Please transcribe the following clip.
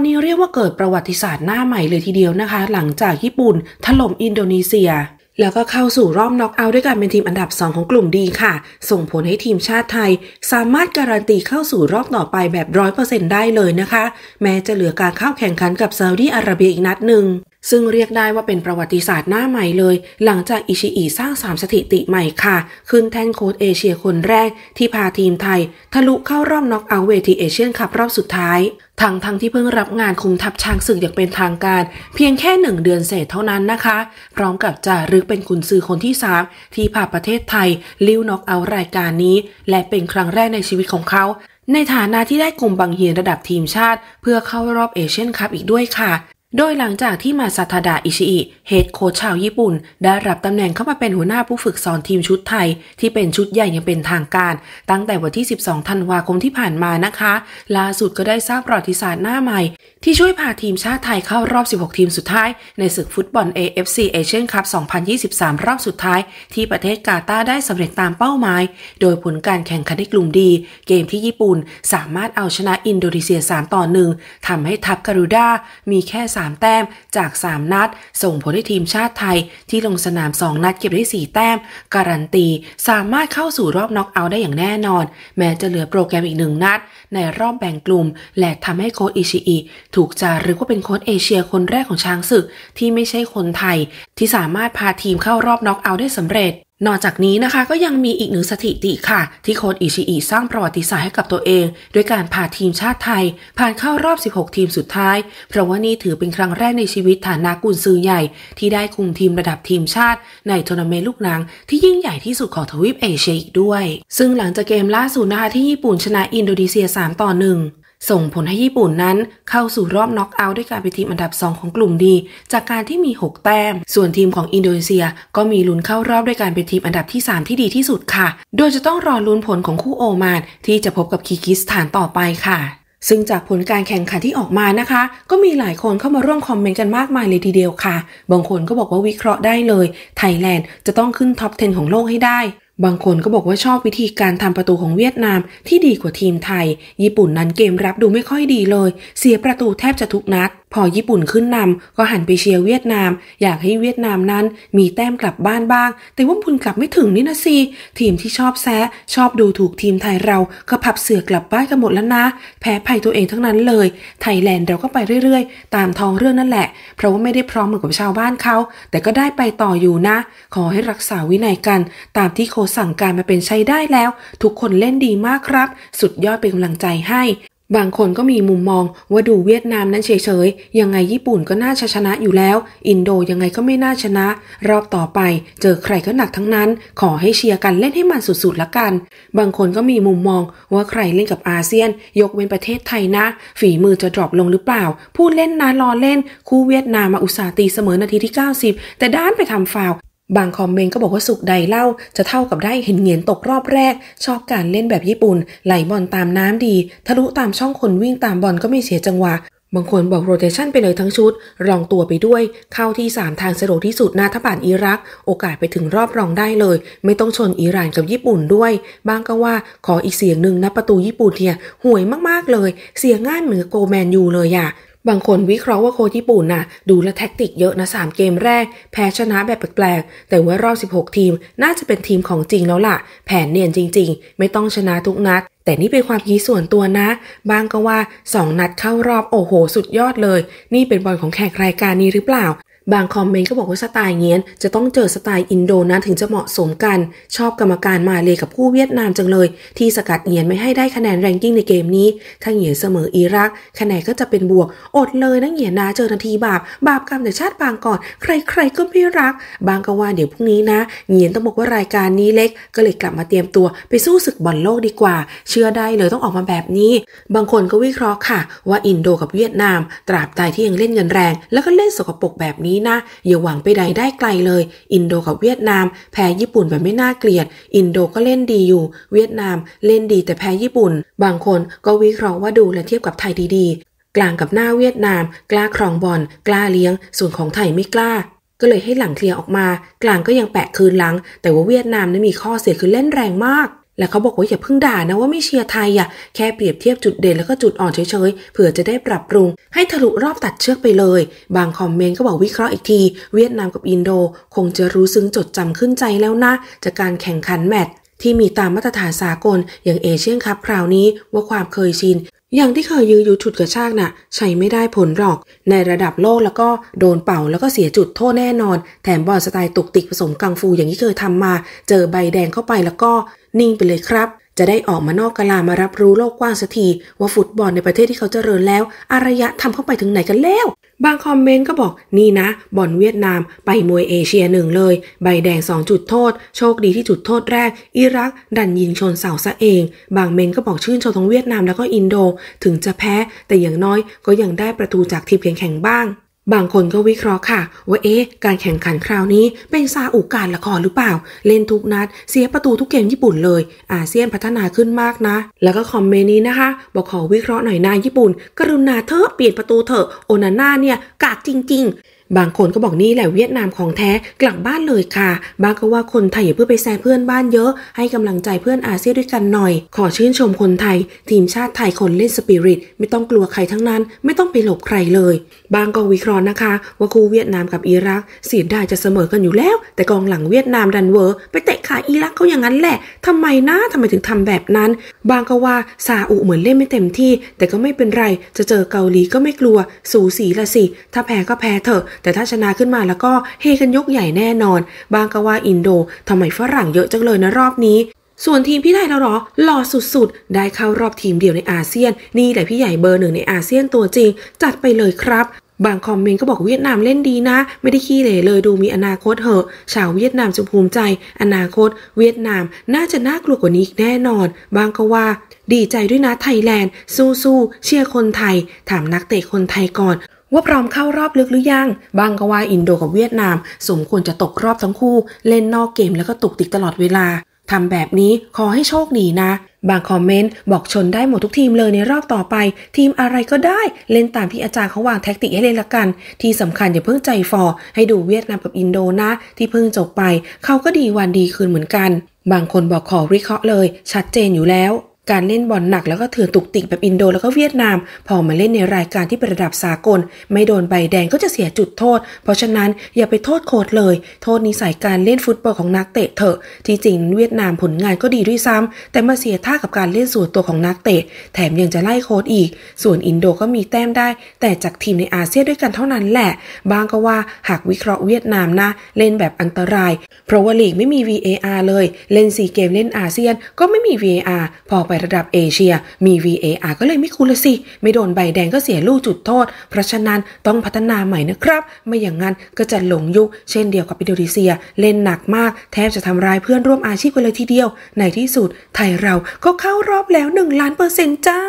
อนนี้เรียกว่าเกิดประวัติศาสตร์หน้าใหม่เลยทีเดียวนะคะ หลังจากญี่ปุ่น ถล่มอินโดนีเซีย แล้วก็เข้าสู่รอบน็อกเอาท์ด้วยการเป็นทีมอันดับ 2 ของกลุ่มดีค่ะ ส่งผลให้ทีมชาติไทยสามารถการันตีเข้าสู่รอบต่อไปแบบร้อยเปอร์เซ็นต์ได้เลยนะคะ แม้จะเหลือการเข้าแข่งขันกับซาอุดีอาระเบียอีกนัดหนึ่งซึ่งเรียกได้ว่าเป็นประวัติศาสตร์หน้าใหม่เลย หลังจากอิชิอิสร้างสามสถิติใหม่ค่ะ ขึ้นแท่นโค้ชเอเชียคนแรกที่พาทีมไทย ทะลุเข้ารอบน็อกเอาเวทีเอเชียนคัพรอบสุดท้าย ทั้งทั้งที่เพิ่งรับงานคุมทัพช้างศึกอย่างเป็นทางการ เพียงแค่หนึ่งเดือนเศษเท่านั้นนะคะพร้อมกับจะรึกเป็นกุนซือคนที่สามที่พาประเทศไทยลิ้วน็อกเอารายการนี้ และเป็นครั้งแรกในชีวิตของเขา ในฐานะที่ได้กลุ่มบังเฮียนระดับทีมชาติ เพื่อเข้ารอบเอเชียนคัพอีกด้วยค่ะโดยหลังจากที่มาซาทาดาอิชิอิเฮดโค้ชชาวญี่ปุ่น ได้รับตำแหน่งเข้ามาเป็นหัวหน้าผู้ฝึกสอนทีมชุดไทย ที่เป็นชุดใหญ่ยังเป็นทางการ ตั้งแต่วันที่ 12 ธันวาคมที่ผ่านมานะคะล่าสุดก็ได้สร้างประวัติศาสตร์หน้าใหม่ที่ช่วยพาทีมชาติไทยเข้ารอบ 16 ทีมสุดท้ายในศึกฟุตบอล AFC Asian Cup 2023 รอบสุดท้าย ที่ประเทศกาตาร์ได้สำเร็จตามเป้าหมาย โดยผลการแข่งขันในกลุ่มดี เกมที่ญี่ปุ่นสามารถเอาชนะอินโดนีเซีย 3 ต่อ1ทำให้ทัพการูด้ามีแค่ 3 แต้มจาก 3 นัด ส่งผลให้ทีมชาติไทยที่ลงสนาม 2 นัดเก็บได้ 4 แต้มการันตีสามารถเข้าสู่รอบน็อกเอาท์ได้อย่างแน่นอน แม้จะเหลือโปรแกรมอีกหนึ่งนัดในรอบแบ่งกลุ่ม และทำให้โคอิชิอิถูกจารึกว่าเป็นโค้ชเอเชียคนแรกของช้างศึกที่ไม่ใช่คนไทย ที่สามารถพาทีมเข้ารอบน็อกเอาท์ได้สำเร็จ นอกจากนี้นะคะก็ยังมีอีกหนึ่งสถิติค่ะ ที่โค้ชอิชิอิสร้างประวัติศาสตร์ให้กับตัวเอง ด้วยการพาทีมชาติไทยผ่านเข้ารอบ 16 ทีมสุดท้าย เพราะว่านี่ถือเป็นครั้งแรกในชีวิตฐานะกุนซือใหญ่ ที่ได้คุมทีมระดับทีมชาติ ในทัวร์นาเมนต์ลูกหนังที่ยิ่งใหญ่ที่สุดของทวีปเอเชียอีกด้วย ซึ่งหลังจากเกมล่าสุดนะคะที่ญี่ปุ่นชนะอินโดนีเซีย 3 ต่อ1ส่งผลให้ญี่ปุ่นนั้นเข้าสู่รอบน็อกเอาท์ด้วยการไปทีมอันดับ 2 ของกลุ่มดี จากการที่มี 6 แต้ม ส่วนทีมของอินโดนีเซียก็มีลุ้นเข้ารอบด้วยการไปทีมอันดับที่3ที่ดีที่สุดค่ะ โดยจะต้องรอลุ้นผลของคู่โอมานที่จะพบกับคีกิสถานต่อไปค่ะ ซึ่งจากผลการแข่งขันที่ออกมานะคะ ก็มีหลายคนเข้ามาร่วมคอมเมนต์กันมากมายเลยทีเดียวค่ะ บางคนก็บอกว่าวิเคราะห์ได้เลยไทยแลนด์จะต้องขึ้นท็อป 10 ของโลกให้ได้บางคนก็บอกว่าชอบวิธีการทำประตูของเวียดนามที่ดีกว่าทีมไทย ญี่ปุ่นนั้นเกมรับดูไม่ค่อยดีเลย เสียประตูแทบจะทุกนัดพอญี่ปุ่นขึ้นนำก็หันไปเชียร์เวียดนาม อยากให้เวียดนามนั้นมีแต้มกลับบ้านบ้าง แต่ว่าพุนกลับไม่ถึงนี่นะสิทีมที่ชอบแซะชอบดูถูกทีมไทยเราก็พับเสือกลับบ้านกันหมดแล้วนะ แพ้ภัยตัวเองทั้งนั้นเลย ไทยแลนด์เราก็ไปเรื่อยๆตามทองเรื่องนั่นแหละ เพราะว่าไม่ได้พร้อมเหมือนกับชาวบ้านเขาแต่ก็ได้ไปต่ออยู่นะ ขอให้รักษาวินัยกัน ตามที่โคสั่งการมาเป็นใช้ได้แล้ว ทุกคนเล่นดีมากครับ สุดยอดเป็นกำลังใจให้บางคนก็มีมุมมองว่าดูเวียดนามนั้นเฉยๆ ยังไงญี่ปุ่นก็น่าชนะอยู่แล้ว อินโดยังไงก็ไม่น่าชนะ รอบต่อไปเจอใครก็หนักทั้งนั้น ขอให้เชียร์กันเล่นให้มันสุดๆ ละกัน บางคนก็มีมุมมองว่าใครเล่นกับอาเซียนยกเว้นประเทศไทยนะ ฝีมือจะดรอปลงหรือเปล่าพูดเล่นนะรอเล่นคู่เวียดนามมาอุตส่าห์ตีเสมอนาทีที่ 90 แต่ด้านไปทำฟาวบางคอมเมนต์ก็บอกว่าสุกใดเล่าจะเท่ากับได้เห็นเหงียนตกรอบแรก ชอบการเล่นแบบญี่ปุ่น ไหลบอลตามน้ำดี ทะลุตามช่องคนวิ่งตามบอลก็ไม่เสียจังหวะ บางคนบอกโรเตชันไปเลยทั้งชุดรองตัวไปด้วยเข้าที่ 3 ทางสะดวกที่สุดนาทบานอิรัก โอกาสไปถึงรอบรองได้เลย ไม่ต้องชนอิหร่านกับญี่ปุ่นด้วยบางก็ว่าขออีกเสียงหนึ่งนะประตูญี่ปุ่นเนี่ยห่วยมากๆเลย เสียงง่ายเหมือนโกแมนยูเลยอะบางคนวิเคราะห์ว่าโค้ชญี่ปุ่นน่ะ ดูแลแท็กติกเยอะนะ 3 เกมแรก แพ้ชนะแบบแปลกๆแต่ว่ารอบ 16 ทีมน่าจะเป็นทีมของจริงแล้วล่ะ แผนเนียนจริงๆ ไม่ต้องชนะทุกนัด แต่นี่เป็นความคิดส่วนตัวนะบางก็ว่า 2 นัดเข้ารอบโอ้โห สุดยอดเลย นี่เป็นบอลของแขกรายการนี้หรือเปล่าบางคอมเมนต์ก็บอกว่าสไตล์เงี้ยนจะต้องเจอสไตล์อินโดนะถึงจะเหมาะสมกัน ชอบกรรมการมาเลยกับผู้เวียดนามจังเลย ที่สกัดเงี้ยนไม่ให้ได้คะแนนแรงกิ้งในเกมนี้ ถ้าเงี้ยนเสมออิรักคะแนนก็จะเป็นบวกอดเลยนะเงี้ยนนะเจอนาทีบาปบาปกรรมแต่ชาติบางก่อนใครๆก็ไม่รัก บางก็ว่าเดี๋ยวพรุ่งนี้นะเงี้ยนต้องบอกว่ารายการนี้เล็ก ก็เลยกลับมาเตรียมตัวไปสู้ศึกบอลโลกดีกว่า เชื่อได้เลยต้องออกมาแบบนี้ บางคนก็วิเคราะห์ค่ะ ว่าอินโดกับเวียดนาม ตราบใดที่ยังเล่นเงินแรง แล้วก็เล่นสกปรกแบบนี้ี้นะอย่าหวังไปใดได้ไกลเลย อินโดกับเวียดนาม แพ้ญี่ปุ่นแบบไม่น่าเกลียด อินโดก็เล่นดีอยู่ เวียดนามเล่นดีแต่แพ้ญี่ปุ่น บางคนก็วิเคราะห์ว่าดูและเทียบกับไทยดี ๆ กลางกับหน้าเวียดนาม กล้าครองบอลกล้าเลี้ยง ส่วนของไทยไม่กล้า ก็เลยให้หลังเคลียร์ออกมา กลางก็ยังแปะคืนหลัง แต่ว่าเวียดนามนั้นมีข้อเสียคือเล่นแรงมากและเขาบอกว่าอย่าเพิ่งด่านะว่าไม่เชียร์ไทยอ่ะแค่เปรียบเทียบจุดเด่นแล้วก็จุดอ่อนเฉยๆ เผื่อจะได้ปรับปรุง ให้ทะลุรอบตัดเชือกไปเลย บางคอมเมนต์ก็บอกวิเคราะห์อีกที เวียดนามกับอินโด คงจะรู้ซึ้งจดจำขึ้นใจแล้วนะจากการแข่งขันแมตช์ที่มีตามมาตรฐานสากลอย่างเอเชียนคัพคราวนี้ว่าความเคยชินอย่างที่เคยยื้อยุดฉุดกระชากนะ่ะใช้ไม่ได้ผลหรอกในระดับโลกแล้วก็โดนเป่าแล้วก็เสียจุดโทษแน่นอน แถมบอลสไตล์ตุกติก ผสมกังฟูอย่างที่เคยทำมา เจอใบแดงเข้าไปแล้วก็ นิ่งไปเลยครับ จะได้ออกมานอกกาลามารับรู้โลกกว้างสักทีว่าฟุตบอลในประเทศที่เขาเจริญแล้ว อารยะทำเข้าไปถึงไหนกันแล้วบางคอมเมนต์ก็บอกนี่นะบอลเวียดนามไปมวยเอเชียหนึ่งเลย ใบแดง 2 จุดโทษ โชคดีที่จุดโทษแรกอิรัก ดันยิงชนเสาซะเอง บางเมนก็บอกชื่นชมทั้งเวียดนามแล้วก็อินโด ถึงจะแพ้ แต่อย่างน้อยก็ยังได้ประตูจากทีมแข่งๆบ้างบางคนก็วิเคราะห์ค่ะ ว่าเอ๊ะการแข่งขันคราวนี้ เป็นซาอุการละครหรือเปล่า เล่นทุกนัดเสียประตูทุกเกมญี่ปุ่นเลย อาเซียนพัฒนาขึ้นมากนะ แล้วก็คอมเมนต์นี้นะคะ บอกขอวิเคราะห์หน่อยนายญี่ปุ่น กรุณาเธอเปลี่ยนประตูเถอะโอนาน่าเนี่ยกากจริง ๆบางคนก็บอกนี่แหละเวียดนามของแท้กลับบ้านเลยค่ะ บางก็ว่าคนไทยอย่าเพื่อไปแซงเพื่อนบ้านเยอะ ให้กำลังใจเพื่อนอาเซียนด้วยกันหน่อย ขอชื่นชมคนไทย ทีมชาติไทยคนเล่นสปิริตไม่ต้องกลัวใครทั้งนั้นไม่ต้องไปหลบใครเลย บางก็วิเคราะห์นะคะ ว่าคู่เวียดนามกับอิรักเสียดายจะเสมอ กันอยู่แล้ว แต่กองหลังเวียดนามดันเวอร์ไปเตะขาอิรักเขาอย่างนั้นแหละ ทำไมนะทำไมถึงทำแบบนั้น บางก็ว่าซาอุเหมือนเล่นไม่เต็มที่ แต่ก็ไม่เป็นไรจะเจอเกาหลีก็ไม่กลัว สูสีละสิถ้าแพ้ก็แพ้เถอะแต่ถ้าชนะขึ้นมาแล้วก็เฮกันยกใหญ่แน่นอน บางก็ว่าอินโดทำไมฝรั่งเยอะจังเลยนะรอบนี้ ส่วนทีมพี่ไทยแล้วหรอหล่อสุดๆ ได้เข้ารอบทีมเดียวในอาเซียน นี่แหละพี่ใหญ่เบอร์หนึ่งในอาเซียนตัวจริง จัดไปเลยครับ บางคอมเมนต์ก็บอกเวียดนามเล่นดีนะไม่ได้ขี้เหร่เลยดูมีอนาคตเหอะชาวเวียดนามจะภูมิใจ อนาคต เวียดนาม น่าจะน่ากลัวกว่านี้อีกแน่นอน บางก็ว่า ดีใจด้วยนะไทยแลนด์ สู้ๆเชียร์คนไทย ถามนักเตะคนไทยก่อนว่าพร้อมเข้ารอบลึกหรือยัง บางก็ว่าอินโดกับเวียดนามสมควรจะตกรอบทั้งคู่ เล่นนอกเกมแล้วก็ตุกติกตลอดเวลาทำแบบนี้ขอให้โชคดีนะ บางคอมเมนต์ บอกชนได้หมดทุกทีมเลยในรอบต่อไป ทีมอะไรก็ได้ เล่นตามที่อาจารย์เขาวางแท็กติกให้เล่นละกัน ที่สำคัญอย่าเพิ่งใจฟอให้ดูเวียดนามกับอินโดนะ ที่เพิ่งจบไป เขาก็ดีวันดีคืนเหมือนกัน บางคนบอกขอริเคราะห์เลย ชัดเจนอยู่แล้วการเล่นบอลหนักแล้วก็เถื่อนตุกติกแบบอินโดแล้วก็เวียดนาม พอมาเล่นในรายการที่ประดับสากล ไม่โดนใบแดงก็จะเสียจุดโทษ เพราะฉะนั้น อย่าไปโทษโค้ดเลย โทษนิสัยการเล่นฟุตบอลของนักเตะเถอะที่จริงเวียดนามผลงานก็ดีด้วยซ้ำ แต่มาเสียท่ากับการเล่นส่วนตัวของนักเตะ แถมยังจะไล่โค้ดอีก ส่วนอินโดก็มีแต้มได้ แต่จากทีมในอาเซียนด้วยกันเท่านั้นแหละบางก็ว่าหากวิเคราะห์เวียดนามนะ เล่นแบบอันตรายเพราะว่าลีกไม่มี VAR เลยเล่นสีเกมเล่นอาเซียนก็ไม่มี VAR พอไประดับเอเชียมี VAR ก็เลยไม่คุ้นละสิ ไม่โดนใบแดงก็เสียลูกจุดโทษ เพราะฉะนั้นต้องพัฒนาใหม่นะครับ ไม่อย่างนั้นก็จะหลงยุคเช่นเดียวกับอินโดนีเซียเล่นหนักมาก แทบจะทำร้ายเพื่อนร่วมอาชีพกันเลยทีเดียว ในที่สุดไทยเราก็เข้ารอบแล้ว 1 ล้านเปอร์เซ็นต์จ้า